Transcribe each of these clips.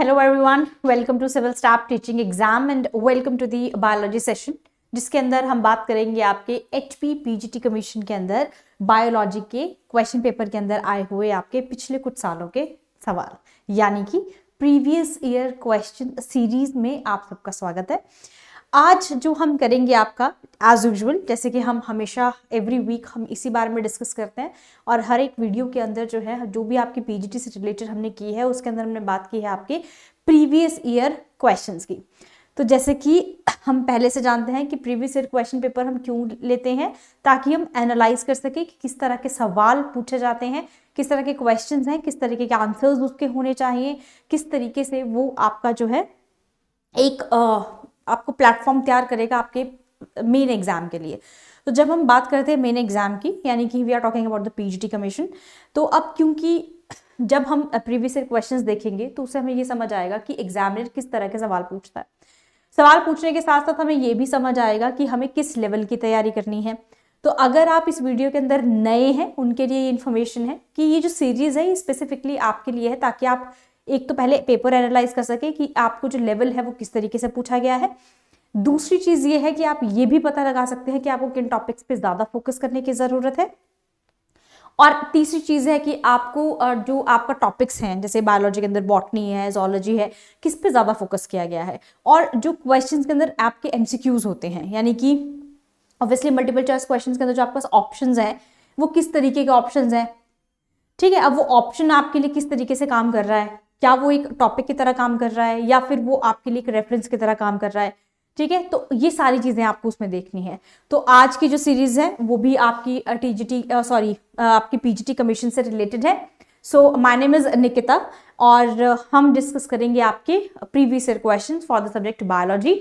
Hello everyone welcome to civil staff teaching exam and welcome to the biology session जिसके अंदर हम बात करेंगे आपके H P P G T commission के अंदर बायोलॉजी के क्वेश्चन पेपर के अंदर आए हुए आपके पिछले कुछ सालों के सवाल यानी कि प्रीवियस ईयर क्वेश्चन सीरीज में आप सबका स्वागत है आज जो हम करेंगे आपका एज यूजल जैसे कि हम हमेशा एवरी वीक हम इसी बारे में डिस्कस करते हैं और हर एक वीडियो के अंदर जो है जो भी आपकी पीजीटी से रिलेटेड हमने की है उसके अंदर हमने बात की है आपके प्रीवियस ईयर क्वेश्चंस की तो जैसे कि हम पहले से जानते हैं कि प्रीवियस ईयर क्वेश्चन पेपर हम क्यों लेते हैं ताकि हम एनालाइज कर सकें कि किस तरह के सवाल पूछे जाते हैं किस तरह के क्वेश्चंस हैं किस तरीके के आंसर्स उसके होने चाहिए किस तरीके से वो आपका जो है एक आपको प्लेटफॉर्म तैयार करेगा आपके मेन एग्जाम के लिए तो जब हम बात करते हैं मेन एग्जाम की यानी कि we are talking about the PhD commission तो अब क्योंकि जब हम प्रीवियस ईयर क्वेश्चंस देखेंगे तो उससे हमें ये समझ आएगा कि एग्जामिनर किस तरह के सवाल पूछता है सवाल पूछने के साथ साथ हमें ये भी समझ आएगा कि हमें किस लेवल की तैयारी करनी है तो अगर आप इस वीडियो के अंदर नए हैं उनके लिए ये इन्फॉर्मेशन है कि ये जो सीरीज़ है ये स्पेसिफिकली आपके लिए है ताकि आप एक तो पहले पेपर एनालाइज कर सके कि आपको जो लेवल है वो किस तरीके से पूछा गया है दूसरी चीज ये है कि आप ये भी पता लगा सकते हैं कि आपको किन टॉपिक्स पे ज्यादा फोकस करने की जरूरत है और तीसरी चीज़ है कि आपको जो आपका टॉपिक्स हैं जैसे बायोलॉजी के अंदर बॉटनी है जोलॉजी है किस पे ज़्यादा फोकस किया गया है और जो क्वेश्चंस के अंदर आपके एमसीक्यूज होते हैं यानी कि ऑब्वियसली मल्टीपल चॉइस क्वेश्चंस के अंदर जो आपके पास ऑप्शन हैं वो किस तरीके के ऑप्शन हैं ठीक है अब वो ऑप्शन आपके लिए किस तरीके से काम कर रहा है क्या वो एक टॉपिक की तरह काम कर रहा है या फिर वो आपके लिए एक रेफरेंस की तरह काम कर रहा है ठीक है तो ये सारी चीज़ें आपको उसमें देखनी है तो आज की जो सीरीज़ है वो भी आपकी टी सॉरी आपकी पीजीटी कमीशन से रिलेटेड है so my name is Nikita और हम डिस्कस करेंगे आपके previous year question for the subject biology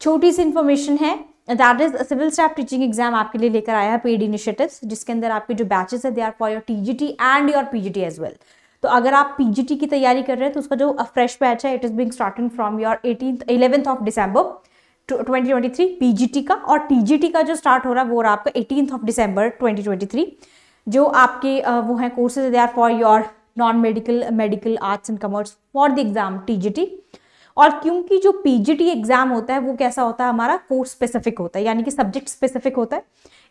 छोटी सी इन्फॉर्मेशन है that is civil staff teaching exam आपके लिए लेकर आया है पेड इनिशिएटिव्स जिसके अंदर आपके जो बैचेस है they are for your TGT and your PGT as well well. तो अगर आप पीजीटी की तैयारी कर रहे हैं तो उसका जो फ्रेश बैच है it is being starting from your eighteen eleventh of December 2023 PGT का और टीजीटी का जो स्टार्ट हो रहा है वो रहा आपका एटीन ऑफ डिसम्बर 2023 जो आपके वो हैं courses they are for your non medical medical arts and commerce for the exam TGT और क्योंकि जो पीजीटी एग्ज़ाम होता है वो कैसा होता है हमारा कोर्स स्पेसिफिक होता है यानी कि सब्जेक्ट स्पेसिफिक होता है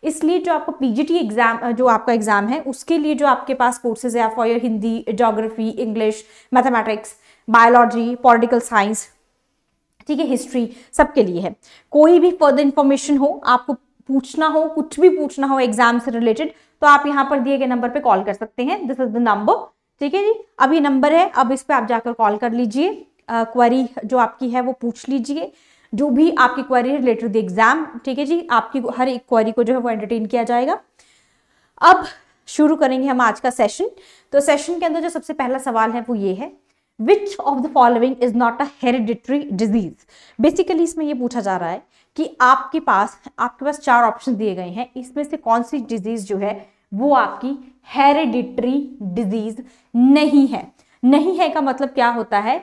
इसलिए जो आपको पीजीटी एग्जाम जो आपका एग्जाम है उसके लिए जो आपके पास कोर्सेज है for your Hindi geography English mathematics biology political science ठीक है हिस्ट्री सबके लिए है कोई भी फर्दर इंफॉर्मेशन हो आपको पूछना हो कुछ भी पूछना हो एग्जाम से रिलेटेड तो आप यहाँ पर दिए गए नंबर पर कॉल कर सकते हैं दिस इज द नंबर ठीक है जी अब ये नंबर है अब इस पर आप जाकर कॉल कर लीजिए क्वेरी जो आपकी है वो पूछ लीजिए जो भी आपकी क्वारी रिलेटेड द एग्जाम ठीक है जी आपकी हर एक क्वारी को जो है वो एंटरटेन किया जाएगा अब शुरू करेंगे हम आज का सेशन तो सेशन के अंदर जो सबसे पहला सवाल है वो ये है which of the following is not a hereditary disease basically इसमें ये पूछा जा रहा है कि आपके पास आपके पास चार ऑप्शन दिए गए हैं इसमें से कौन सी डिजीज जो है वो आपकी हेरिडिट्री डिजीज नहीं है नहीं है का मतलब क्या होता है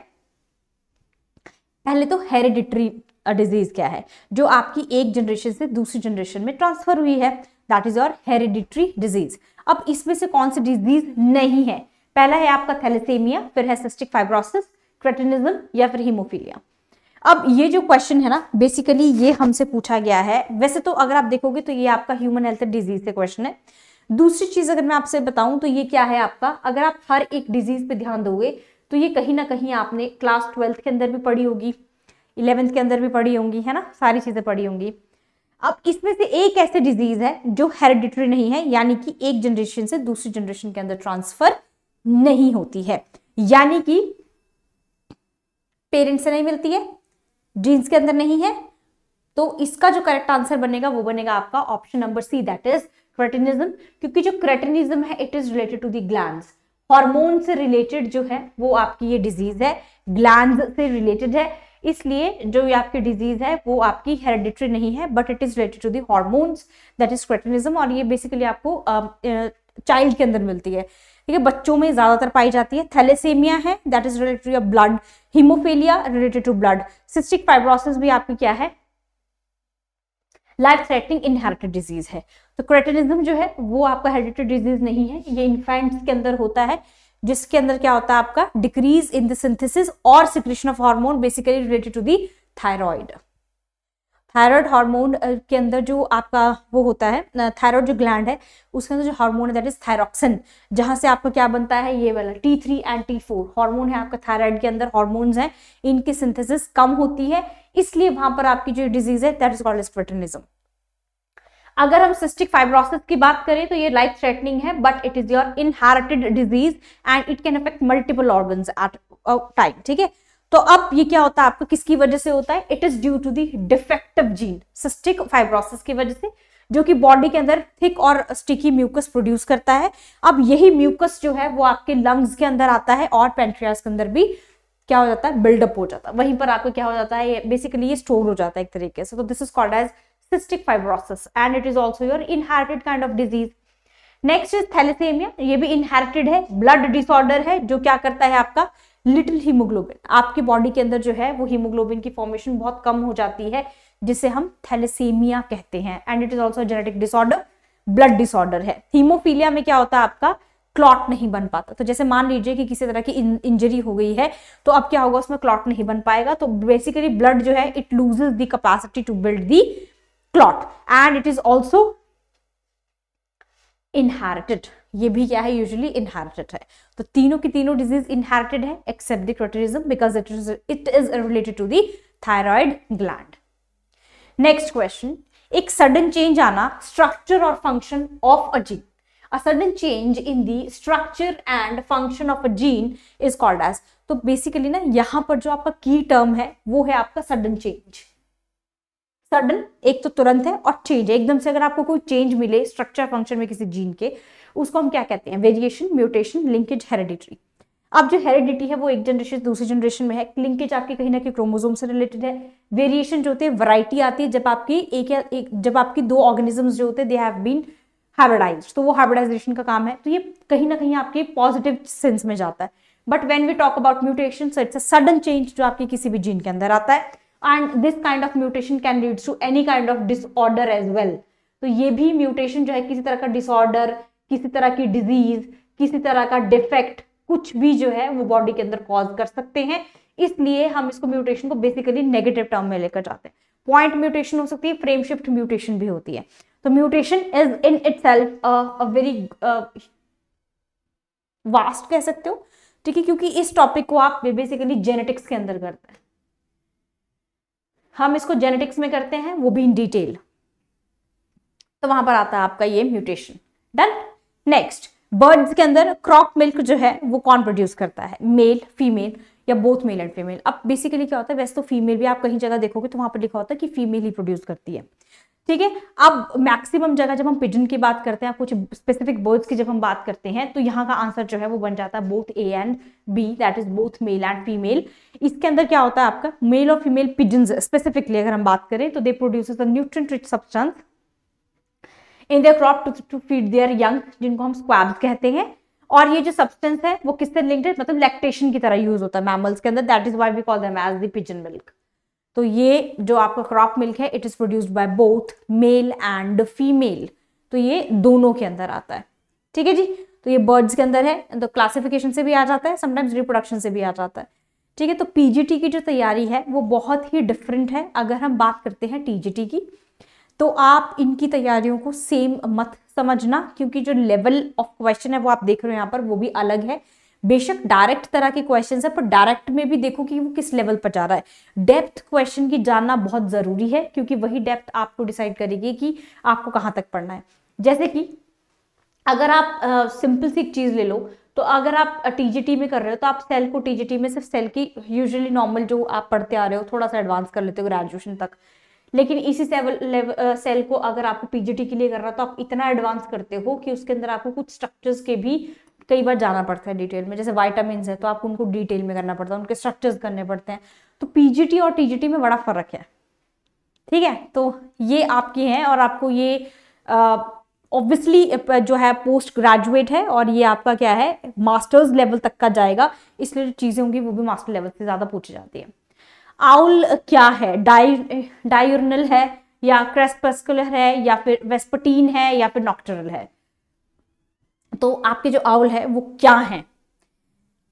पहले तो हेरिडिट्री डिजीज़ क्या है जो आपकी एक जनरेशन से दूसरी जनरेशन में ट्रांसफर हुई है that is your hereditary disease अब इसमें से कौन सी डिजीज नहीं है पहला है आपका थैलेसेमिया फिर है सिस्टिक फाइब्रोसिस क्रेटिनिज्म या फिर हीमोफीलिया अब ये जो क्वेश्चन है ना बेसिकली ये हमसे पूछा गया है वैसे तो अगर आप देखोगे तो ये आपका ह्यूमन हेल्थ डिजीज से क्वेश्चन है दूसरी चीज अगर मैं आपसे बताऊं तो ये क्या है आपका अगर आप हर एक डिजीज पे ध्यान दोगे तो ये कहीं ना कहीं आपने क्लास ट्वेल्थ के अंदर भी पढ़ी होगी इलेवेंथ के अंदर भी पढ़ी होंगी है ना सारी चीज़ें पढ़ी होंगी अब इसमें से एक ऐसे डिजीज़ है जो हेरिडिटरी नहीं है यानी कि एक जनरेशन से दूसरी जनरेशन के अंदर ट्रांसफर नहीं होती है यानी कि पेरेंट्स से नहीं मिलती है जीन्स के अंदर नहीं है तो इसका जो करेक्ट आंसर बनेगा वो बनेगा आपका option number C that is cretinism क्योंकि जो क्रेटिनिज्म है it is related to the gland hormone से रिलेटेड जो है वो आपकी ये डिजीज है ग्लैंड से रिलेटेड है इसलिए जो ये आपकी डिजीज है वो आपकी हेरिडिटरी नहीं है but it is related to the hormones that is cretinism और ये बेसिकली आपको चाइल्ड um, uh, के अंदर मिलती है ठीक है बच्चों में ज्यादातर पाई जाती है थैलेसेमिया है that is related to your blood haemophilia related to blood cystic fibrosis भी आपकी क्या है लाइफ थ्रेटनिंग इनहेरिटेड डिजीज है तो क्रेटेनिज्म जो है वो आपका हेरिडेटरी डिजीज नहीं है ये इन्फेंट्स के अंदर होता है जिसके अंदर क्या होता है आपका डिक्रीज इन द सिंथेसिस और secretion of hormone basically related to the thyroid thyroid hormone के अंदर जो आपका वो होता है थायराइड जो ग्लैंड है उसके अंदर जो हार्मोन है दैट इज थायरॉक्सिन जहां से आपका क्या बनता है ये वाला T three and T four hormone है आपका थायराइड के अंदर हार्मोन्स हैं इनकी सिंथेसिस कम होती है इसलिए वहां पर आपकी जो डिजीज है दैट इज कॉल्ड स्प्रेटनिज्म अगर हम सिस्टिक फाइब्रोसिस की बात करें तो ये लाइफ थ्रेटनिंग है but it is your inherited disease and it can affect multiple organ at time ठीक है तो अब ये क्या होता है आपको किसकी वजह से होता है it is due to the defective gene cystic fibrosis की वजह से जो कि बॉडी के अंदर थिक और स्टिकी म्यूकस प्रोड्यूस करता है अब यही म्यूकस जो है वो आपके लंग्स के अंदर आता है और पेंट्रियास के अंदर भी क्या हो जाता है बिल्डअप हो जाता है वहीं पर आपको क्या हो जाता है बेसिकली ये स्टोर हो जाता है एक तरीके से तो this is called as cystic fibrosis and it is also your inherited kind of disease is thalassemia ye bhi inherited hai blood disorder hai jo जो क्या करता है little hemoglobin aapki body ke andar jo hai wo hemoglobin ki formation bahut kam ho jati hai है hum thalassemia kehte hain and and it is also genetic disorder blood disorder है hemophilia mein क्या होता है आपका clot नहीं बन पाता तो जैसे मान लीजिए कि किसी तरह की इंजरी हो गई है तो अब क्या होगा उसमें क्लॉट नहीं बन पाएगा तो बेसिकली ब्लड जो है it loses the capacity to build the clot and it is also inherited ये भी क्या है यूजली इनहेरिटेड है तो तीनों की तीनों डिजीज इनहेरिटेड है except the because it is it is related to the thyroid gland next question एक सडन चेंज आना स्ट्रक्चर और function of a gene a sudden change in the structure and function of a gene is called as तो basically ना यहां पर जो आपका की टर्म है वो है आपका सडन चेंज सडन एक तो तुरंत है और चेंज है एकदम से अगर आपको कोई चेंज मिले स्ट्रक्चर फंक्शन में किसी जीन के उसको हम क्या कहते हैं वेरिएशन म्यूटेशन लिंकेज हेरिडिटरी अब जो हेरिडिटी है वो एक जनरेशन दूसरी जनरेशन में है लिंकेज आपके कहीं ना कहीं क्रोमोजोम से रिलेटेड है वेरिएशन जो होते हैं वराइटी आती है जब आपकी एक या एक जब आपकी दो ऑर्गेनिजम्स जो होते हैं दे हैव बीन हाइब्रिडाइज तो वो हाइब्रिडाइजेशन का काम है तो ये कहीं ना कहीं आपके पॉजिटिव सेंस में जाता है but when we talk about mutation it's a sudden change जो आपके किसी भी जीन के अंदर आता है and this kind of mutation can leads to any kind of disorder as well तो ये भी म्यूटेशन जो है किसी तरह का डिसऑर्डर किसी तरह की डिजीज किसी तरह का डिफेक्ट कुछ भी जो है वो बॉडी के अंदर कॉज कर सकते हैं इसलिए हम इसको म्यूटेशन को बेसिकली नेगेटिव टर्म में लेकर जाते हैं पॉइंट म्यूटेशन हो सकती है फ्रेम शिफ्ट म्यूटेशन भी होती है तो mutation is in itself a very vast कह सकते हो ठीक है क्योंकि इस टॉपिक को आप बेसिकली जेनेटिक्स के अंदर करते हैं हम इसको जेनेटिक्स में करते हैं वो भी इन डिटेल तो वहां पर आता है आपका ये म्यूटेशन डन नेक्स्ट बर्ड्स के अंदर क्रॉप मिल्क जो है वो कौन प्रोड्यूस करता है मेल फीमेल या बोथ मेल एंड फीमेल अब बेसिकली क्या होता है वैसे तो फीमेल भी आप कहीं जगह देखोगे तो वहां पर लिखा होता है कि फीमेल ही प्रोड्यूस करती है ठीक है अब मैक्सिमम जगह जब हम पिजन की बात करते हैं कुछ स्पेसिफिक बर्ड्स की जब हम बात करते हैं तो यहाँ का आंसर जो है वो बन जाता है both A and B that is both male and female इसके अंदर क्या होता है आपका मेल और फीमेल पिजन स्पेसिफिकली अगर हम बात करें तो they produce the nutrient rich substance in their crop to feed their young जिनको हम स्क्वाब कहते हैं और ये जो सब्सटेंस है वो किससे लिंक्ड है मतलब लैक्टेशन की तरह यूज होता है मैमल्स के अंदर that is why we call them as pigeon milk तो ये जो आपका क्रॉप मिल्क है it is produced by both male and female तो ये दोनों के अंदर आता है ठीक है जी तो ये बर्ड्स के अंदर है तो क्लासिफिकेशन से भी आ जाता है समटाइम्स रिप्रोडक्शन से भी आ जाता है ठीक है तो पीजीटी की जो तैयारी है वो बहुत ही डिफरेंट है अगर हम बात करते हैं टीजीटी की तो आप इनकी तैयारियों को सेम मत समझना क्योंकि जो लेवल ऑफ क्वेश्चन है वो आप देख रहे हो यहाँ पर वो भी अलग है बेशक डायरेक्ट तरह के क्वेश्चन है पर डायरेक्ट में भी देखो कि वो किस लेवल पर जा रहा है डेप्थ क्वेश्चन की जानना बहुत जरूरी है क्योंकि वही डेप्थ आपको डिसाइड करेगी कि आपको कहां तक पढ़ना है जैसे कि अगर आप सिंपल सी एक चीज़ ले लो तो अगर आप टीजीटी में कर रहे हो तो आप सेल को टीजीटी में सिर्फ सेल की यूजुअली नॉर्मल जो आप पढ़ते आ रहे हो थोड़ा सा एडवांस कर लेते हो ग्रेजुएशन तक लेकिन इसी सेवल लेव, आ, सेल को अगर आपको पीजीटी के लिए करना तो आप इतना एडवांस करते हो कि उसके अंदर आपको कुछ स्ट्रक्चर्स के भी कई बार जाना पड़ता है डिटेल में जैसे वाइटामिन है तो आपको उनको डिटेल में करना पड़ता है उनके स्ट्रक्चर्स करने पड़ते हैं तो पीजीटी और टीजीटी में बड़ा फर्क है ठीक है तो ये आपकी है और आपको ये ऑब्वियसली जो है पोस्ट ग्रेजुएट है और ये आपका क्या है मास्टर्स लेवल तक का जाएगा इसलिए जो चीज़ें होंगी वो भी मास्टर लेवल से ज़्यादा पूछी जाती है आउल क्या है डाई है या क्रेस्पस्कुलर है या फिर वेस्पटीन है या फिर नॉक्टरल है तो आपके जो आउल है वो क्या हैं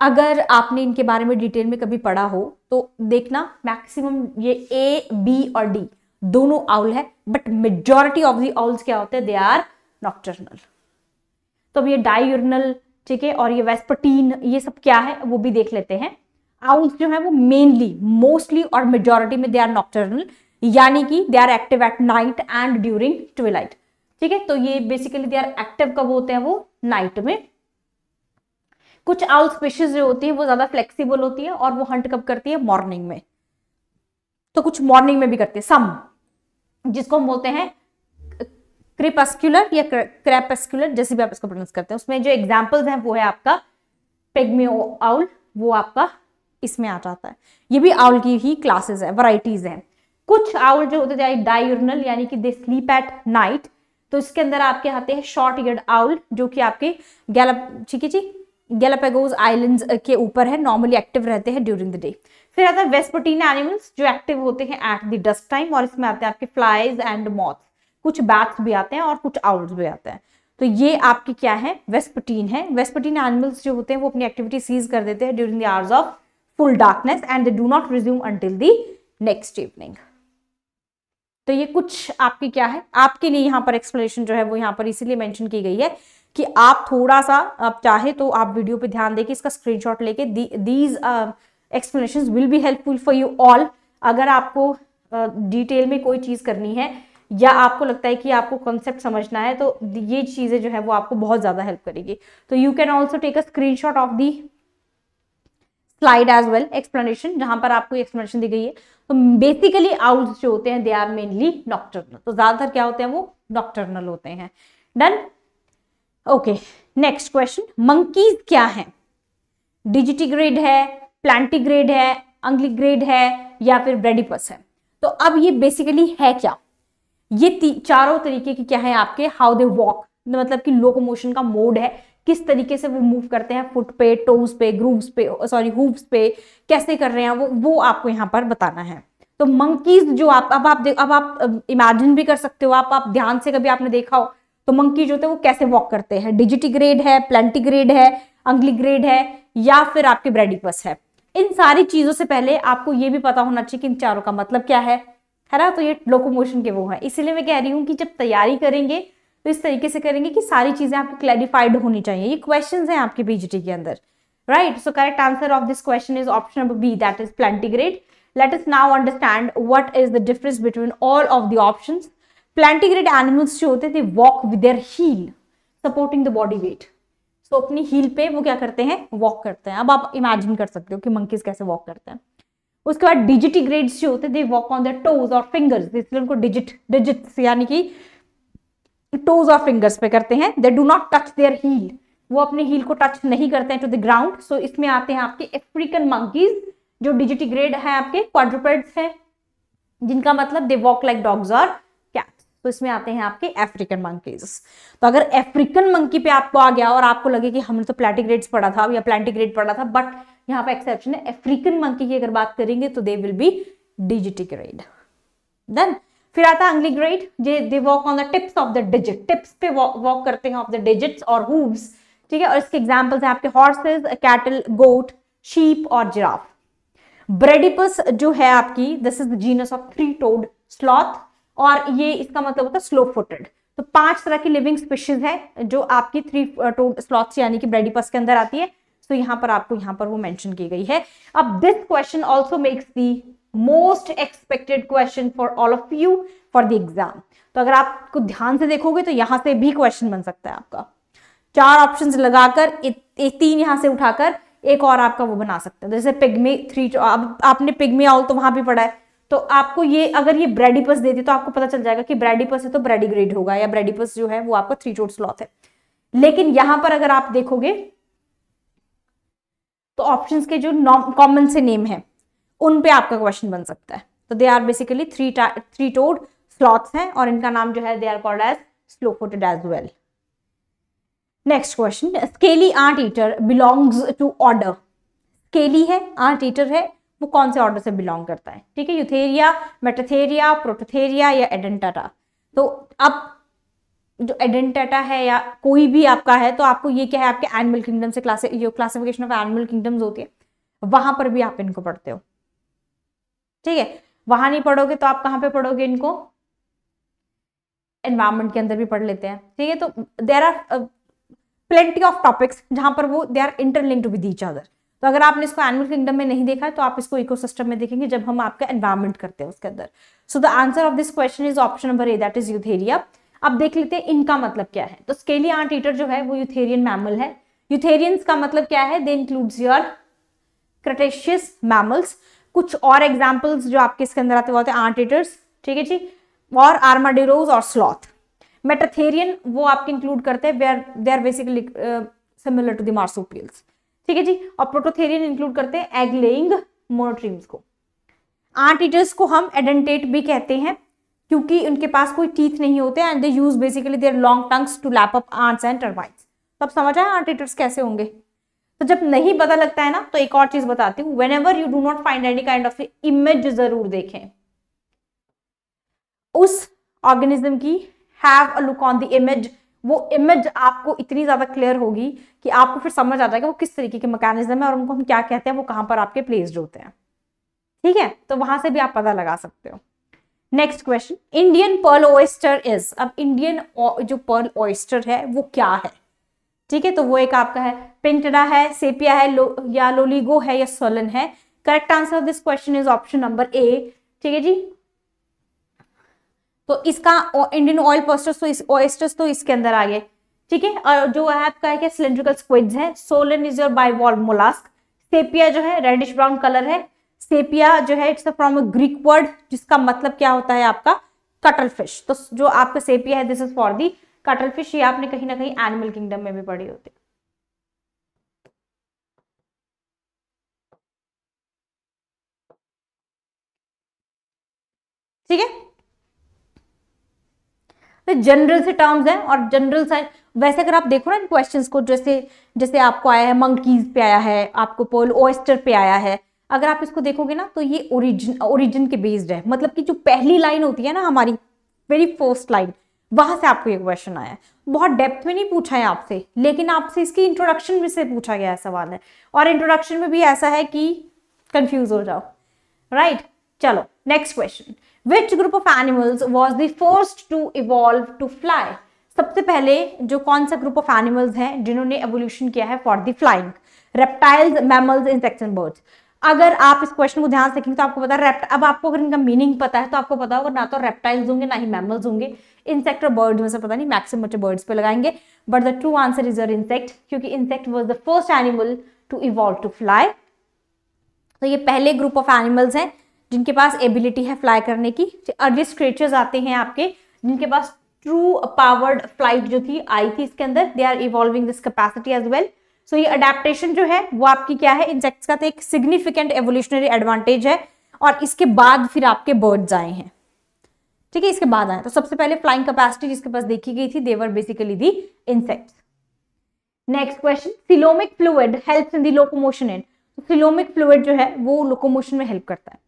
अगर आपने इनके बारे में डिटेल में कभी पढ़ा हो तो देखना मैक्सिमम ये ए बी और डी दोनों आउल है but majority of the owls क्या होते हैं दे आर नॉक्टर्नल तो अब ये डायूर्नल ठीक है और ये वेस्पटीन ये सब क्या है वो भी देख लेते हैं आउल्स जो है वो मेनली मोस्टली और मेजोरिटी में दे आर नॉक्टर्नल यानी कि they are active at night and during twilight ठीक है तो ये बेसिकली दे आर एक्टिव कब होते हैं वो नाइट में कुछ आउल स्पेशीज जो होती है वो ज्यादा फ्लेक्सिबल होती है और वो हंट कब करती है मॉर्निंग में तो कुछ मॉर्निंग में भी करती है सम जिसको हम बोलते हैं क्रिपस्क्यूलर या क्रेपस्क्यूलर जैसे भी आप इसको प्रोनाउंस करते हैं उसमें जो एग्जाम्पल्स हैं वो है आपका पेगमियो आउल वो आपका इसमें आ जाता है ये भी आउल की ही क्लासेस है वराइटीज हैं कुछ आउल जो होते हैं डायurnal यानी कि दे स्लीप एट नाइट तो इसके अंदर आपके आते हैं शॉर्ट ईयर्ड आउल जो कि आपके गैलप ठीक है जी गैलापेगोज आइलैंड्स के ऊपर है नॉर्मली एक्टिव रहते हैं ड्यूरिंग द डे फिर आता है वेस्पोटीन एनिमल्स जो एक्टिव होते हैं एट द डस्ट टाइम और इसमें आते हैं आपके फ्लाइज एंड मॉथ कुछ बैथ्स भी आते हैं और कुछ आउल्स भी आते हैं तो ये आपके क्या है वेस्पोटीन है वेस्पोटीन एनिमल्स जो होते हैं वो अपनी एक्टिविटी सीज कर देते हैं during the hours of full darkness and they do not resume until the next evening तो ये कुछ आपकी क्या है आपके लिए यहाँ पर एक्सप्लेनेशन जो है वो यहाँ पर इसीलिए मेंशन की गई है कि आप थोड़ा सा आप चाहे तो आप वीडियो पे ध्यान देके इसका स्क्रीनशॉट लेके these explanation will be helpful for you all अगर आपको डिटेल uh, में कोई चीज़ करनी है या आपको लगता है कि आपको कॉन्सेप्ट समझना है तो ये चीज़ें जो है वो आपको बहुत ज़्यादा हेल्प करेगी तो you can also take a screen of the slide as well explanation जहां पर आपको एक्सप्लेनेशन दी गई है तो बेसिकली आउल्स जो होते हैं दे आर मेनली नॉक्टर्नल तो ज्यादातर क्या होते हैं वो नॉक्टर्नल होते हैं done okay next question monkeys क्या है डिजिटिग्रेड है प्लांटिग्रेड है अंग्लिग्रेड है या फिर ब्रेडिपस है तो अब ये बेसिकली है क्या ये चारों तरीके की क्या है आपके हाउ दे वॉक मतलब कि लोकोमोशन का मोड है किस तरीके से वो मूव करते हैं फुट पे टोज पे ग्रूव्स पे सॉरी हुप्स पे कैसे कर रहे हैं वो वो आपको यहाँ पर बताना है तो मंकीज जो आप अब आप अब आप इमेजिन भी कर सकते हो आप आप ध्यान से कभी आपने देखा हो तो मंकी जो होते हैं वो कैसे वॉक करते हैं ग्रेड है ग्रेड है अंग्लीग्रेड है या फिर आपके ब्रेडिकस है इन सारी चीजों से पहले आपको ये भी पता होना चाहिए कि इन चारों का मतलब क्या है है ना तो ये लोकोमोशन के वो है इसीलिए मैं कह रही हूँ कि जब तैयारी करेंगे तो इस तरीके से करेंगे कि सारी चीजें आपको क्लैरिफाइड होनी चाहिए ये क्वेश्चन है आपके पीजीटी के अंदर right so correct answer of this question is option number B that is plantigrade let us now understand what is the difference between all of the option plantigrade animals जो होते थे walk with their heel supporting the body weight so अपनी heel पे वो क्या करते हैं walk करते हैं अब आप इमेजिन कर सकते हो कि मंकीज कैसे वॉक करते हैं उसके बाद डिजिटी ग्रेड्स जो होते हैं वॉक ऑन द टोज और फिंगर्स इसलिए उनको डिजिट डिजिट यानी कि टोज और फिंगर्स पे करते हैं they do not touch their heel वो अपने हील को टच नहीं करते हैं टू द ग्राउंड सो इसमें आते हैं आपके अफ्रीकन मंकीज जो डिजिटिग्रेड है आपके क्वाड्रुपेड्स हैं जिनका मतलब दे वॉक लाइक डॉग्स और कैट्स तो इसमें आते हैं आपके अफ्रीकन मंकीज तो अगर अफ्रीकन मंकी पे आपको आ गया और आपको लगे कि हमने तो प्लेटिग्रेड्स पढ़ा था या प्लेटिग्रेड पढ़ा था बट यहाँ पे एक्सेप्शन है अफ्रीकन मंकी की अगर बात करेंगे तो they will be digitigrade then फिर आता है ग्रेड जे they walk on the tips of the digit tips पे वॉक करते हैं ऑफ द डिजिट्स और हूव्स ठीक है और इसके एग्जांपल्स हैं आपके हॉर्सेस कैटल गोट शीप और जिराफ ब्रेडिपस जो है आपकी this is the genus of three toed sloth और ये इसका मतलब होता है स्लो फुटेड तो पांच तरह की लिविंग स्पीशीज है जो आपकी थ्री टोड स्लॉथ यानी कि ब्रेडिपस के अंदर आती है तो यहां पर आपको यहां पर वो मेंशन की गई है अब this question also makes the most expected question for all of you for the exam तो अगर आप कुछ ध्यान से देखोगे तो यहां से भी क्वेश्चन बन सकता है आपका चार ऑप्शन लगाकर तीन यहां से उठाकर एक और आपका वो बना सकते हैं जैसे पिग्मे थ्री आप, आपने पिग्मे ऑल तो वहां भी पढ़ा है तो आपको ये अगर ये ब्रेडिपस दे दे तो आपको पता चल जाएगा कि ब्रेडिपस है तो ब्रेडिग्रेड होगा या ब्रेडिपस जो है वो आपका थ्री चोट स्लॉथ है लेकिन यहां पर अगर आप देखोगे तो ऑप्शंस के जो कॉमन से नेम है उन पे आपका क्वेश्चन बन सकता है तो they are basically three three toed sloths हैं और इनका नाम जो है they are called as slow footed as well next question scaly anteater belongs to order scaly है आर्ट ईटर है वो कौन से ऑर्डर से बिलोंग करता है ठीक है यूथेरिया मेटाथेरिया प्रोटोथेरिया या एडेंटाटा तो अब जो एडेंटाटा है या कोई भी आपका है तो आपको ये क्या है आपके एनिमल किंगडम से क्लासिफिकेशन ऑफ एनिमल किंगडम्स होती है वहां पर भी आप इनको पढ़ते हो ठीक है वहां नहीं पढ़ोगे तो आप कहाँ पे पढ़ोगे इनको एनवायरमेंट के अंदर भी पढ़ लेते हैं ठीक है तो there are plenty of topics जहां पर वो they are interlinked with each other तो अगर आपने इसको एनिमल किंगडम में नहीं देखा तो आप इसको इकोसिस्टम में देखेंगे जब हम आपका एनवायरमेंट करते हैं उसके अंदर so the answer of this question is option number A that is Eutheria अब देख लेते हैं इनका मतलब क्या है तो स्केली आर्ट ईटर जो है वो यूथेरियन मैमल है यूथेरियंस का मतलब क्या है they includes your cretaceous mammals कुछ और एग्जाम्पल्स जो आपके इसके अंदर आते हुए आर्ट ईटर्स ठीक है जी और आर्माडिरोज और स्लॉथ मेटाथेरियन वो आपके इंक्लूड करते हैं where they are basically similar to marsupials ठीक है जी और प्रोटोथेरियन इंक्लूड करते हैं एगलेइंग मोनोट्रीम्स को आर्ट ईटर्स को हम एडेंटेट भी कहते हैं क्योंकि उनके पास कोई टीथ नहीं होते and they use basically their long tongues to lap up ants and termites तब समझ आए आर्ट ईटर्स कैसे होंगे तो जब नहीं पता लगता है ना तो एक और चीज बताती हूँ whenever you do not find any kind of image जरूर देखें उस ऑर्गेनिज्म की have a look on the image वो इमेज आपको इतनी ज्यादा क्लियर होगी कि आपको फिर समझ आ जाएगा वो किस तरीके के मैकेनिज्म है और उनको हम क्या कहते हैं वो कहां पर आपके प्लेस्ड होते हैं ठीक है तो वहां से भी आप पता लगा सकते हो next question Indian pearl oyster is अब इंडियन जो पर्ल ऑयस्टर है वो क्या है ठीक है तो वो एक आपका है पिंटरा है सेपिया है लो, या लोलीगो है या सोलन है correct answer this question is option number A ठीक है जी तो इसका इंडियन ऑयल पोस्टर्स तो इस ऑयस्टर्स तो इसके अंदर आ गए ठीक है और जो है आपका है क्या सिलेंड्रिकल स्क्विड्स है Solen is your bivalve mollusc Sepia जो है रेडिश ब्राउन कलर है सेपिया जो है it's from a Greek word जिसका मतलब क्या होता है आपका कटल फिश तो जो आपका सेपिया है this is for the cuttle fish ये आपने कहीं ना कहीं एनिमल किंगडम में भी पढ़ी होती ठीक है तो जनरल से टर्म्स हैं और जनरल से वैसे अगर आप देखो ना इन क्वेश्चन को जैसे जैसे आपको आया है मंकीज पे आया है आपको पोल ओएस्टर पे आया है अगर आप इसको देखोगे ना तो ये ओरिजिन ओरिजिन के बेस्ड है मतलब कि जो पहली लाइन होती है ना हमारी वेरी फर्स्ट लाइन वहां से आपको ये क्वेश्चन आया है बहुत डेप्थ में नहीं पूछा है आपसे लेकिन आपसे इसकी इंट्रोडक्शन में से पूछा गया सवाल है और इंट्रोडक्शन में भी ऐसा है कि कंफ्यूज हो जाओ राइट right? चलो next question which group of animals was the first to evolve to fly सबसे पहले जो कौन सा ग्रुप ऑफ एनिमल्स हैं जिन्होंने एवोल्यूशन किया है for the flying reptiles mammals insects and birds अगर आप इस क्वेश्चन को ध्यान से रखेंगे तो आपको पता है अब आपको अगर इनका मीनिंग पता है तो आपको पता होगा ना तो रेप्टाइल्स होंगे ना ही मैमल्स होंगे इंसेक्ट और बर्ड में से पता नहीं मैक्सिमम बच्चे बर्ड्स पे लगाएंगे but the true answer is your insect क्योंकि insect was the first animal to evolve to fly तो ये पहले ग्रुप ऑफ एनिमल्स हैं जिनके पास एबिलिटी है फ्लाई करने की अर्लिस्ट क्रिएचर्स आते हैं आपके जिनके पास ट्रू पावर्ड फ्लाइट जो थी आई थी इसके अंदर they are evolving this capacity as well so so, ये अडेप्टेशन जो है वो आपकी क्या है इंसेक्ट्स का तो एक सिग्निफिकेंट एवोल्यूशनरी एडवांटेज है और इसके बाद फिर आपके बर्ड्स आए हैं ठीक है इसके बाद आए तो सबसे पहले फ्लाइंग कैपेसिटी जिसके पास देखी गई थी they were basically the insects next question coelomic fluid help in the locomotion in coelomic fluid जो है वो लोकोमोशन में हेल्प करता है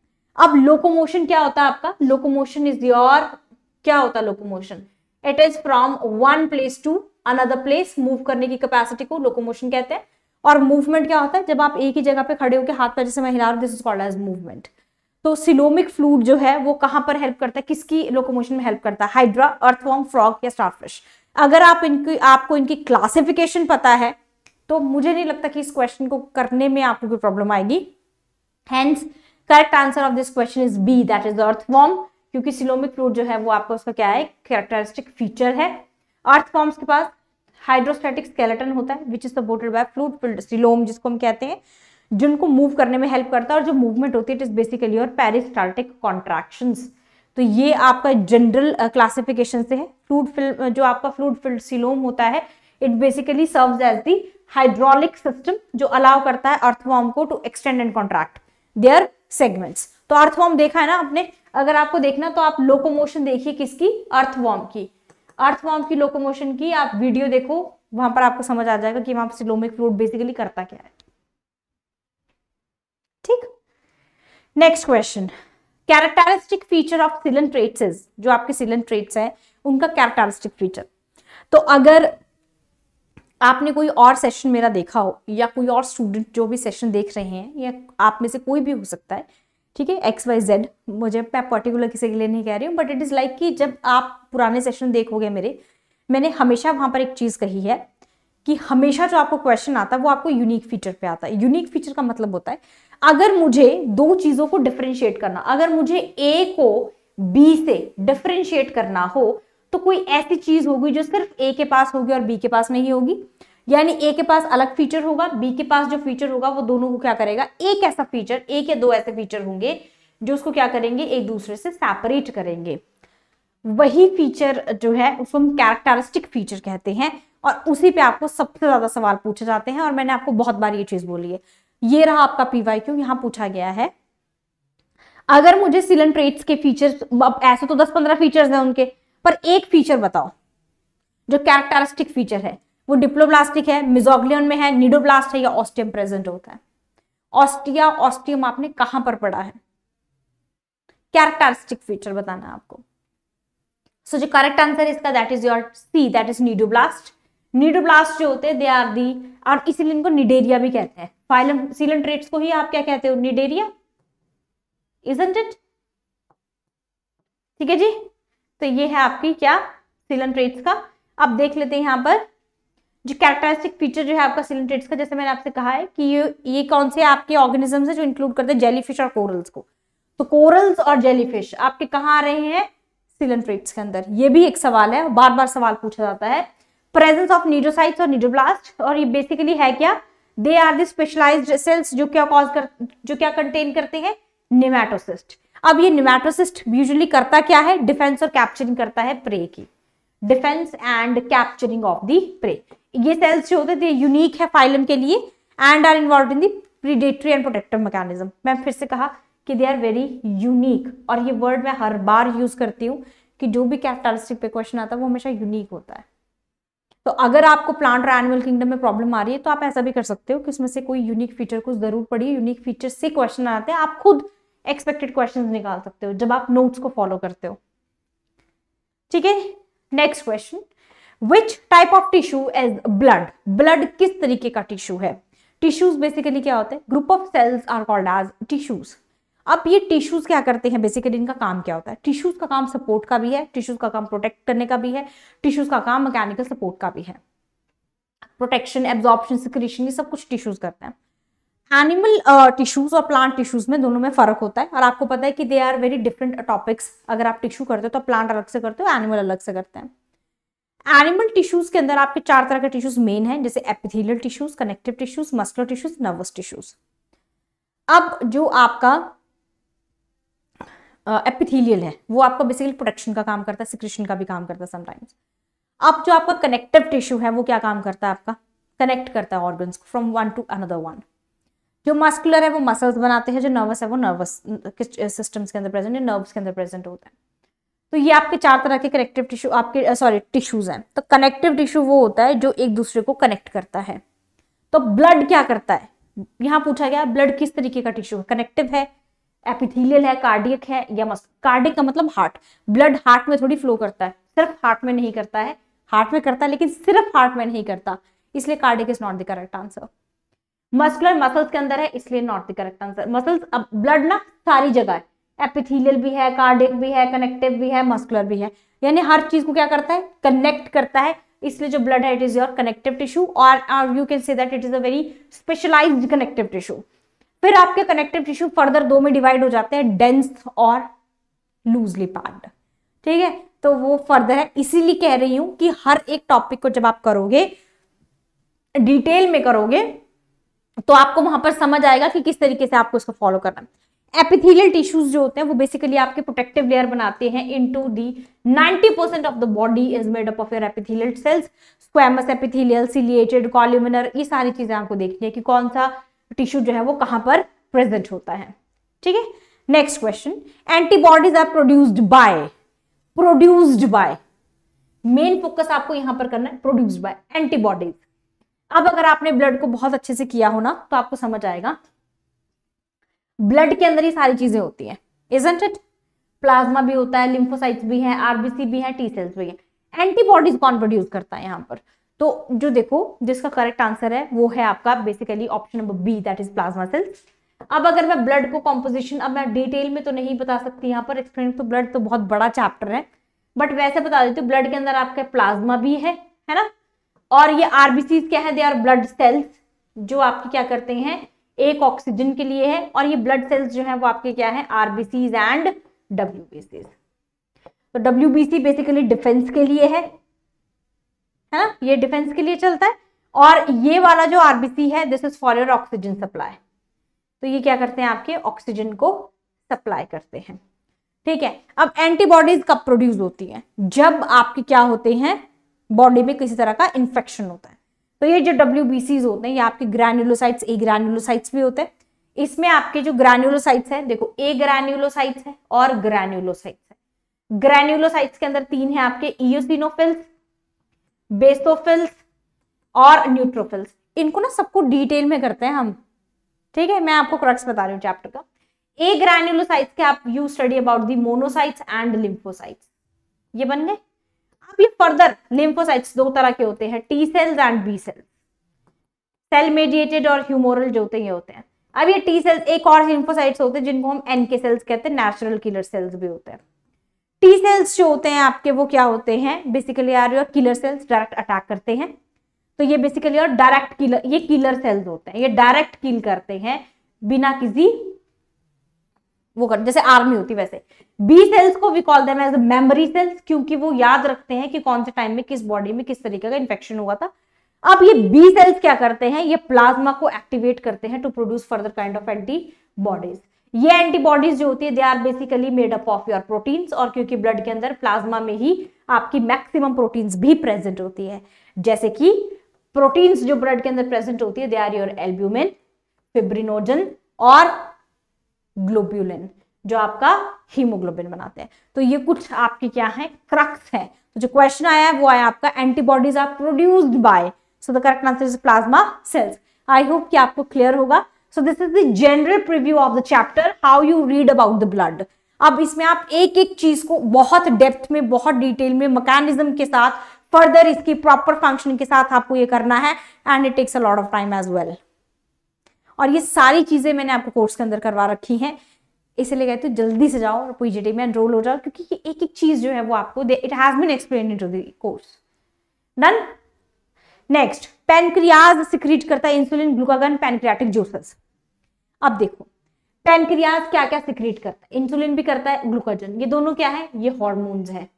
अब लोकोमोशन क्या होता है आपका लोकोमोशन इज योर क्या होता है locomotion it is from one place to another place move करने की कैपेसिटी को लोकोमोशन कहते हैं और मूवमेंट क्या होता है जब आप एक ही जगह पे खड़े होकर हाथ पैर जैसे मैं हिला रहा this is called as movement तो सिलोमिक फ्लूड जो है वो कहां पर हेल्प करता है किसकी लोकोमोशन में हेल्प करता है हाइड्रा अर्थवॉर्म फ्रॉग या स्टारफिश अगर आप इनकी आपको इनकी क्लासिफिकेशन पता है तो मुझे नहीं लगता कि इस क्वेश्चन को करने में आपको कोई प्रॉब्लम आएगी hence correct answer of this question is B that is earthworm क्योंकि सिलोमिक फ्लूड जो है वो आपका उसका क्या है कैरेक्टरिस्टिक फीचर है अर्थवॉर्म्स के पास हाइड्रोस्टैटिक स्केलेटन होता है which is supported by fluid coelom जिसको हम कहते हैं जिनको मूव करने में हेल्प करता है और जो मूवमेंट होती है इट इज बेसिकली और पेरिस्टाल्टिक कॉन्ट्रैक्शन तो ये आपका जनरल क्लासिफिकेशन uh, से है फ्लूड फिल्ड uh, जो आपका फ्लूड फिल्ड सिलोम होता है it basically serve as the hydraulic system जो अलाउ करता है अर्थवॉर्म को to extend and contract their segments तो अर्थवॉर्म देखा है ना आपने अगर आपको देखना तो आप लोकोमोशन देखिए किसकी अर्थवॉर्म की अर्थ अर्थवॉर्म की लोकोमोशन की आप वीडियो देखो वहां पर आपको समझ आ जाएगा कि वहां पर सिलोमिक फ्लूड बेसिकली करता क्या है ठीक next question characteristic feature of सिलन ट्रेट्स जो आपके सिलन ट्रेट्स हैं उनका कैरेक्टरिस्टिक फीचर तो अगर आपने कोई और सेशन मेरा देखा हो या कोई और स्टूडेंट जो भी सेशन देख रहे हैं या आप में से कोई भी हो सकता है ठीक है एक्स वाई जेड मुझे मैं पर्टिकुलर किसी के लिए नहीं कह रही हूँ बट इट इज़ लाइक कि जब आप पुराने सेशन देखोगे मेरे मैंने हमेशा वहाँ पर एक चीज़ कही है कि हमेशा जो आपको क्वेश्चन आता है वो आपको यूनिक फीचर पे आता है यूनिक फीचर का मतलब होता है अगर मुझे दो चीज़ों को डिफ्रेंशिएट करना अगर मुझे ए को बी से डिफ्रेंशिएट करना हो तो कोई ऐसी चीज़ होगी जो सिर्फ ए के पास होगी और बी के पास नहीं होगी यानी ए के पास अलग फीचर होगा बी के पास जो फीचर होगा वो दोनों को क्या करेगा एक ऐसा फीचर एक या दो ऐसे फीचर होंगे जो उसको क्या करेंगे एक दूसरे से सेपरेट करेंगे वही फीचर जो है उसको हम कैरेक्टरिस्टिक फीचर कहते हैं और उसी पे आपको सबसे ज्यादा सवाल पूछे जाते हैं और मैंने आपको बहुत बार ये चीज बोली है ये रहा आपका पीवाई क्यू यहाँ पूछा गया है अगर मुझे सिलन ट्रेट्स के फीचर ऐसे तो दस पंद्रह फीचर्स हैं उनके पर एक फीचर बताओ जो कैरेक्टरिस्टिक फीचर है वो डिप्लोब्लास्टिक है मिजोग्लियन में है निडोब्लास्ट है या ऑस्टियम प्रेजेंट होता है ऑस्टिया ऑस्टियम आपने कहां पर पढ़ा है कैरेक्टरिस्टिक फीचर बताना है आपको सो जो करेक्ट आंसर है इसका that is your C that is cnidoblast cnidoblast जो होते हैं दे आर दी और इसीलिए इनको निडेरिया भी कहते हैं फाइलम सीलन ट्रेट्स को ही आप क्या कहते हो निडेरिया इजेंट इट ठीक है जी तो ये है आपकी क्या सीलन ट्रेट्स का अब देख लेते हैं यहां पर जो कैरेक्टरिस्टिक फीचर जो है आपका सिलिंड्रेट्स का जैसे मैंने आपसे कहा है कि ये ये कौन से आपके ऑर्गेनिजम्स है जो इंक्लूड करते हैं जेलीफिश और कोरल्स को तो कोरल्स और जेलीफिश आपके कहाँ आ रहे हैं सिलेंट्रेट्स के अंदर ये भी एक सवाल है बार बार सवाल पूछा जाता है प्रेजेंस ऑफ नीडोसाइट्स और नीडोब्लास्ट और ये बेसिकली है क्या they are the specialise cells जो क्या कॉज कर जो क्या कंटेन करते हैं निमेटोसिस्ट अब ये निमेटोसिस्ट यूजली करता क्या है डिफेंस और कैप्चरिंग करता है प्रे की defence and capturing of the prey ये सेल्स जो होते थे यूनिक है फाइलम के लिए and are involve in the predatory and protective mechanism मैं फिर से कहा कि दे आर वेरी यूनिक और ये वर्ड मैं हर बार यूज करती हूँ कि जो भी कैरेक्टरिस्टिक पे क्वेश्चन आता है वो हमेशा यूनिक होता है तो अगर आपको प्लांट और एनिमल किंगडम में प्रॉब्लम आ रही है तो आप ऐसा भी कर सकते हो कि उसमें से कोई यूनिक फीचर को जरूर पढ़िए यूनिक फीचर से क्वेश्चन आते हैं आप खुद एक्सपेक्टेड क्वेश्चन निकाल सकते हो जब आप नोट्स को फॉलो करते हो ठीक है next question which type of tissue is blood blood किस तरीके का टिश्यू है टिश्यूज बेसिकली क्या होते हैं group of cells are called as tissues अब ये टिश्यूज क्या करते हैं बेसिकली इनका काम क्या होता है टिश्यूज का काम सपोर्ट का भी है टिश्यूज का काम प्रोटेक्ट करने का भी है टिश्यूज का काम मैकेनिकल सपोर्ट का भी है प्रोटेक्शन एब्जॉर्प्शन सिक्रीशन ये सब कुछ टिश्यूज करते हैं एनिमल टिश्यूज uh, और प्लांट टिश्यूज में दोनों में फर्क होता है और आपको पता है कि they are very different topics अगर आप टिश्यू करते हो तो प्लांट अलग से करते हो एनिमल अलग से करते हैं एनिमल टिश्यूज के अंदर आपके चार तरह के टिश्यूज मेन हैं जैसे epithelial tissues connective tissues muscular tissues nervous tissues अब जो आपका एपिथेलियल uh, है वो आपका बेसिकली प्रोटेक्शन का काम करता है सिक्रेशन का भी काम करता है समटाइम्स अब जो आपका कनेक्टिव टिश्यू है वो क्या काम करता है आपका कनेक्ट करता है ऑर्गन को from one to another one जो मस्कुलर है वो मसल्स बनाते हैं जो नर्वस है वो नर्वस सिस्टम्स के अंदर प्रेजेंट नर्व्स के अंदर प्रेजेंट होता है तो ये आपके चार तरह के कनेक्टिव टिश्यू आपके सॉरी टिश्यूज हैं तो कनेक्टिव टिश्यू वो होता है जो एक दूसरे को कनेक्ट करता है तो ब्लड क्या करता है यहाँ पूछा गया ब्लड किस तरीके का टिश्यू है कनेक्टिव है एपिथीलियल है कार्डियक है या मस्क कार्डिक का मतलब हार्ट ब्लड हार्ट में थोड़ी फ्लो करता है सिर्फ हार्ट में नहीं करता है हार्ट में करता है लेकिन सिर्फ हार्ट में नहीं करता इसलिए cardiac is not the correct answer muscular muscles के अंदर है इसलिए not the correct answer muscles अब ब्लड ना सारी जगह है एपिथीलियल भी है कार्डिक भी है कनेक्टिव भी है मस्कुलर भी है यानी हर चीज को क्या करता है कनेक्ट करता है इसलिए जो ब्लड है it is your connective tissue और you can say that it is a very specialised connective tissue फिर आपके कनेक्टिव टिश्यू फर्दर दो में डिवाइड हो जाते हैं डेंस और लूजली पार्ट ठीक है तो वो फर्दर है इसीलिए कह रही हूं कि हर एक टॉपिक को जब आप करोगे डिटेल में करोगे तो आपको वहां पर समझ आएगा कि किस तरीके से आपको उसको फॉलो करना है एपिथेलियल टिश्यूज जो होते हैं वो बेसिकली आपके प्रोटेक्टिव लेयर बनाते हैं into the 90% percent of the body is made up of your epithelial cells squamous epithelial ciliated columnar ये सारी चीजें आपको देखनी है कि कौन सा टिश्यू जो है वो कहां पर प्रेजेंट होता है ठीक है next question antibodies are produced by produced by main focus आपको यहां पर करना है प्रोड्यूस्ड बाय एंटीबॉडीज अब अगर आपने ब्लड को बहुत अच्छे से किया हो ना तो आपको समझ आएगा ब्लड के अंदर ही सारी चीजें होती हैं इजेंट इट प्लाज्मा भी होता है लिम्फोसाइट्स भी हैं आरबीसी भी है टी सेल्स भी हैं एंटीबॉडीज कौन प्रोड्यूस करता है यहाँ पर तो जो देखो जिसका करेक्ट आंसर है वो है आपका basically option number B that is plasma cells अब अगर मैं ब्लड को कॉम्पोजिशन अब मैं डिटेल में तो नहीं बता सकती यहाँ पर एक्सप्लेन तो ब्लड तो बहुत बड़ा चैप्टर है बट वैसे बता देती हूँ ब्लड के अंदर आपका प्लाज्मा भी है है ना और ये आरबीसी क्या है दे आर ब्लड सेल्स जो आपकी क्या करते हैं एक ऑक्सीजन के लिए है और ये ब्लड सेल्स जो है वो आपके क्या है आरबीसीज एंड डब्ल्यू तो डब्ल्यू बेसिकली डिफेंस के लिए है है ना ये डिफेंस के लिए चलता है और ये वाला जो आरबीसी है this is for your oxygen supply तो ये क्या करते हैं आपके ऑक्सीजन को सप्लाई करते हैं ठीक है अब एंटीबॉडीज कब प्रोड्यूस होती हैं जब आपके क्या होते हैं बॉडी में किसी तरह का इंफेक्शन होता है तो ये जो डब्ल्यू होते हैं ये आपके ग्रैन्युलोसाइट्स ए ग्रैन्युलोसाइट्स भी होते हैं इसमें आपके जो ग्रैन्युलोसाइट्स हैं देखो ए ग्रैन्युलोसाइट्स है और ग्रैन्युलोसाइट्स है ग्रैन्युलोसाइट्स के अंदर तीन है आपके इयोसिनोफिल्स बेसोफिल्स और न्यूट्रोफिल्स इनको ना सबको डिटेल में करते हैं हम ठीक है मैं आपको क्रक्स बता रही हूँ चैप्टर का ए ग्रैन्युलोसाइट्स के आप you study about the monocytes and lymphocytes ये बन गए भी फर्दर लिम्फोसाइट्स दो तरह के होते हैं T cells and B cells cell mediated और ह्यूमोरल जो होते हैं ये होते हैं अब ये टी सेल्स एक और लिम्फोसाइट्स होते हैं जिनको हम एनके सेल्स कहते हैं नेचुरल किलर सेल्स भी होते हैं टी सेल्स जो होते हैं आपके वो क्या होते हैं basically are your killer cells direct attack करते हैं तो ये बेसिकली और डायरेक्ट किलर ये किलर सेल्स होते हैं ये डायरेक्ट किल करते हैं बिना किसी वो कर जैसे आर्मी होती वैसे बी सेल्स को we call them as memory cells क्योंकि वो याद रखते हैं कि कौन से टाइम में किस बॉडी में किस तरीके का इन्फेक्शन हुआ था अब ये बी सेल्स क्या करते हैं ये प्लाज्मा को एक्टिवेट करते हैं to produce further kind of antibodies ये एंटीबॉडीज जो होती है they are basically made up of your proteins और क्योंकि ब्लड के अंदर प्लाज्मा में ही आपकी मैक्सिमम प्रोटीन्स भी प्रेजेंट होती है जैसे कि प्रोटीन्स जो ब्लड के अंदर प्रेजेंट होती है they are your albumin fibrinogen और ग्लोब्यूलिन जो आपका हीमोग्लोबिन बनाते हैं तो ये कुछ आपके क्या है क्रक्स है तो जो क्वेश्चन आया है वो आया आपका antibodies are produced by so the correct answer is plasma cells I hope कि आपको क्लियर होगा so this is the general preview of the chapter how you read about the blood अब इसमें आप एक एक चीज को बहुत डेप्थ में बहुत डिटेल में मकैनिज्म के साथ फर्दर इसकी प्रॉपर फंक्शन के साथ आपको ये करना है and it takes a lot of time as well और ये सारी चीज़ें मैंने आपको कोर्स के अंदर करवा रखी हैं इसलिए कहते हो जल्दी से जाओ और पीजीटी में एनरोल हो जाओ क्योंकि ये एक एक चीज़ जो है वो आपको it has been explain into the course done next pancreas secrete करता है इंसुलिन ग्लूकागन पेनक्रियाटिक जूसेस अब देखो पेनक्रियाज क्या क्या सिक्रीट करता है इंसुलिन भी करता है ग्लूकोजन ये दोनों क्या है ये हॉर्मोन्स है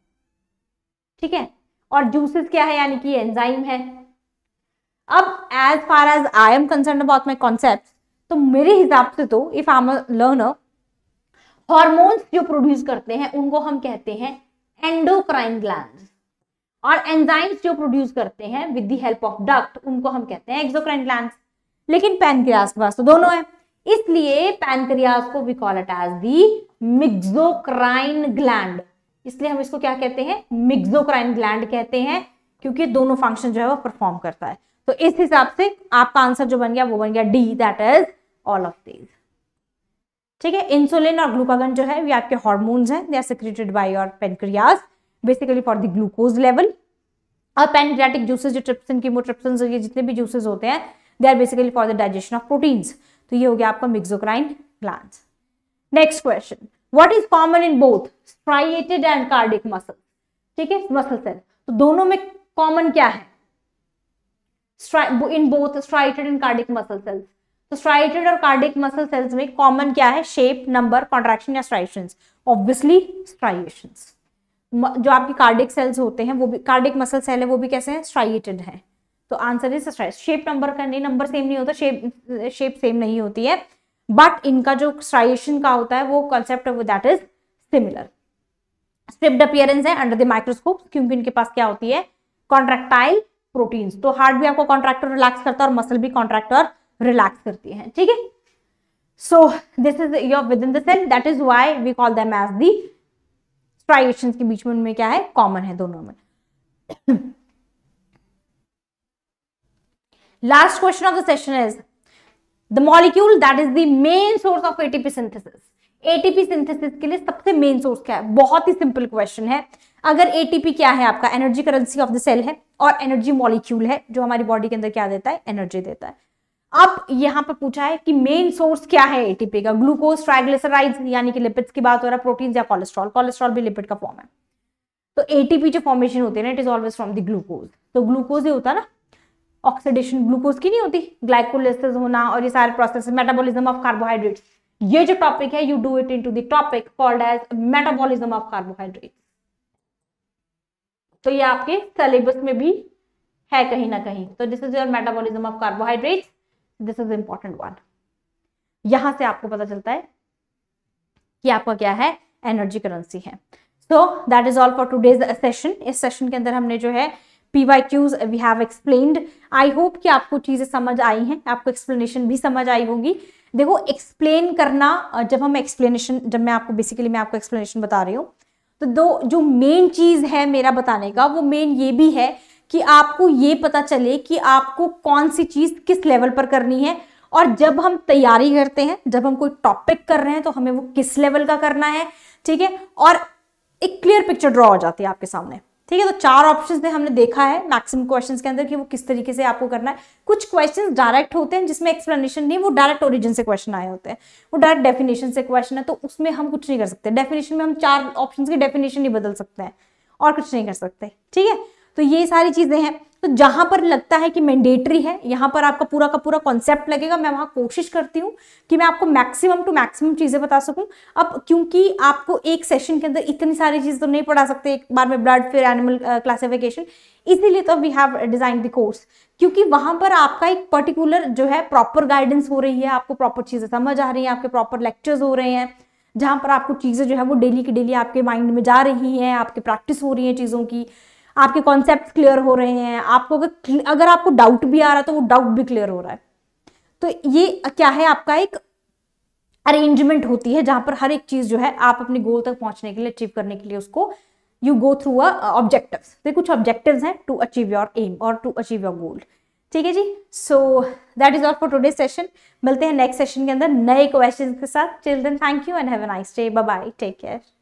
ठीक है और जूसेस क्या है यानी कि एंजाइम है अब as far as I am concern about my concept तो मेरे हिसाब से तो if I am learner hormones जो प्रोड्यूस करते हैं उनको हम कहते हैं एंडोक्राइन ग्लैंड और एंजाइम्स जो प्रोड्यूस करते हैं with the help of duct उनको हम कहते हैं एक्सोक्राइन ग्लैंड लेकिन पैनक्रियास के पास तो दोनों है इसलिए पैनक्रियास को we call it as the mixocrine gland इसलिए हम इसको क्या कहते हैं मिक्सोक्राइन ग्लैंड कहते हैं क्योंकि दोनों फंक्शन जो है वो परफॉर्म करता है तो इस हिसाब से आपका आंसर जो बन गया वो बन गया D that is all of these ठीक है इंसुलिन और ग्लूकागन जो है ये आपके हॉर्मोन हैं they are secreted by your pancreas basically for the glucose level और पेनक्रियाटिक जूसेज जो ट्रिप्सिन कीमोट्रिप्सिन ये जितने भी जूसेज होते हैं they are basically for the digestion of proteins तो ये हो गया आपका mixocrine gland next question what is common in both striated and cardiac muscle ठीक है मसल सेल तो दोनों में कॉमन क्या है in both striated and cardiac muscle cells तो स्ट्राइटेड और कार्डिक मसल सेल्स में कॉमन क्या है शेप नंबर कॉन्ट्रेक्शन या स्ट्राइशन ऑब्वियसली स्ट्राइएशन जो आपके कार्डिक सेल्स होते हैं वो भी कार्डिक मसल सेल है वो भी कैसे हैं स्ट्राइटेड है तो answer is striate shape number का नहीं नंबर सेम नहीं होता शेप शेप सेम नहीं होती है बट इनका जो स्ट्राइएशन का होता है वो concept that is similar striped appearance है अंडर द माइक्रोस्कोप क्योंकि इनके पास क्या होती है कॉन्ट्रेक्टाइल प्रोटीन्स तो हार्ट भी आपको कॉन्ट्रैक्ट और रिलैक्स करता है और मसल भी कॉन्ट्रैक्ट और रिलैक्स करती है ठीक है so this is your within the cell that is why we call them as the striation के बीच में उनमें क्या है कॉमन है दोनों में last question of the session is the molecule that is the main source of ATP synthesis ATP synthesis के लिए सबसे मेन सोर्स क्या है बहुत ही सिंपल क्वेश्चन है अगर एटीपी क्या है आपका energy currency of the cell है और एनर्जी मॉलिक्यूल है जो हमारी बॉडी के अंदर क्या देता है एनर्जी देता है अब यहां पर पूछा है कि मेन सोर्स क्या है एटीपी का ग्लूकोज ट्राइग्लिसराइड यानी कि लिपिड्स की बात हो रहा है प्रोटीन या कोलेस्ट्रॉल कोलेस्ट्रॉल भी लिपिड का फॉर्म है तो एटीपी जो फॉर्मेशन होते हैं ना it is always from the glucose तो ग्लूकोज ही होता है ना ऑक्सीडेशन ग्लूकोज की नहीं होती ग्लाइकोलिसिस होना और ये सारे प्रोसेस मेटाबॉलिज्म ऑफ कार्बोहाइड्रेट्स ये जो टॉपिक है you do it into topic called as metabolism of carbohydrate तो ये आपके सिलेबस में भी है कहीं ना कहीं तो this is your metabolism of carbohydrate this is important one यहां से आपको पता चलता है कि आपका क्या है एनर्जी करेंसी है so that is all for today's session इस सेशन के अंदर हमने जो है P Y Qs we have explained I hope कि आपको चीज़ें समझ आई हैं आपको एक्सप्लेनेशन भी समझ आई होगी देखो एक्सप्लेन करना जब हम एक्सप्लेनेशन जब मैं आपको बेसिकली मैं आपको एक्सप्लेनेशन बता रही हूँ तो दो जो मेन चीज़ है मेरा बताने का वो मेन ये भी है कि आपको ये पता चले कि आपको कौन सी चीज़ किस लेवल पर करनी है और जब हम तैयारी करते हैं जब हम कोई टॉपिक कर रहे हैं तो हमें वो किस लेवल का करना है ठीक है और एक क्लियर पिक्चर ड्रॉ हो जाती है आपके सामने ठीक है तो चार ऑप्शन में हमने देखा है मैक्सिमम क्वेश्चन के अंदर कि वो किस तरीके से आपको करना है कुछ क्वेश्चन डायरेक्ट होते हैं जिसमें एक्सप्लेनेशन नहीं वो डायरेक्ट ओरिजिन से क्वेश्चन आए होते हैं वो डायरेक्ट डेफिनेशन से क्वेश्चन है तो उसमें हम कुछ नहीं कर सकते डेफिनेशन में हम चार ऑप्शन की डेफिनेशन ही बदल सकते हैं और कुछ नहीं कर सकते ठीक है तो ये सारी चीज़ें हैं तो जहां पर लगता है कि मैंडेटरी है यहाँ पर आपका पूरा का पूरा कॉन्सेप्ट लगेगा मैं वहां कोशिश करती हूँ कि मैं आपको मैक्सिमम टू मैक्सिमम चीज़ें बता सकूं अब क्योंकि आपको एक सेशन के अंदर इतनी सारी चीज़ तो नहीं पढ़ा सकते एक बार में ब्लड फिर एनिमल क्लासिफिकेशन इसीलिए तो we have design the course क्योंकि वहां पर आपका एक पर्टिकुलर जो है प्रॉपर गाइडेंस हो रही है आपको प्रॉपर चीज़ें समझ आ रही है आपके प्रॉपर लेक्चर्स हो रहे हैं जहां पर आपको चीज़ें जो है वो डेली की डेली आपके माइंड में जा रही हैं आपकी प्रैक्टिस हो रही है चीज़ों की आपके कॉन्सेप्ट क्लियर हो रहे हैं आपको अगर अगर आपको डाउट भी आ रहा है तो वो डाउट भी क्लियर हो रहा है तो ये क्या है आपका एक अरेंजमेंट होती है जहां पर हर एक चीज जो है आप अपने गोल तक पहुंचने के लिए अचीव करने के लिए उसको you go through a objective तो कुछ ऑब्जेक्टिव हैं टू अचीव योर एम और टू अचीव योर गोल ठीक है जी so that is all for today session मिलते हैं नेक्स्ट सेशन के अंदर नए क्वेश्चन के साथ children thank you and have a nice day bye bye take care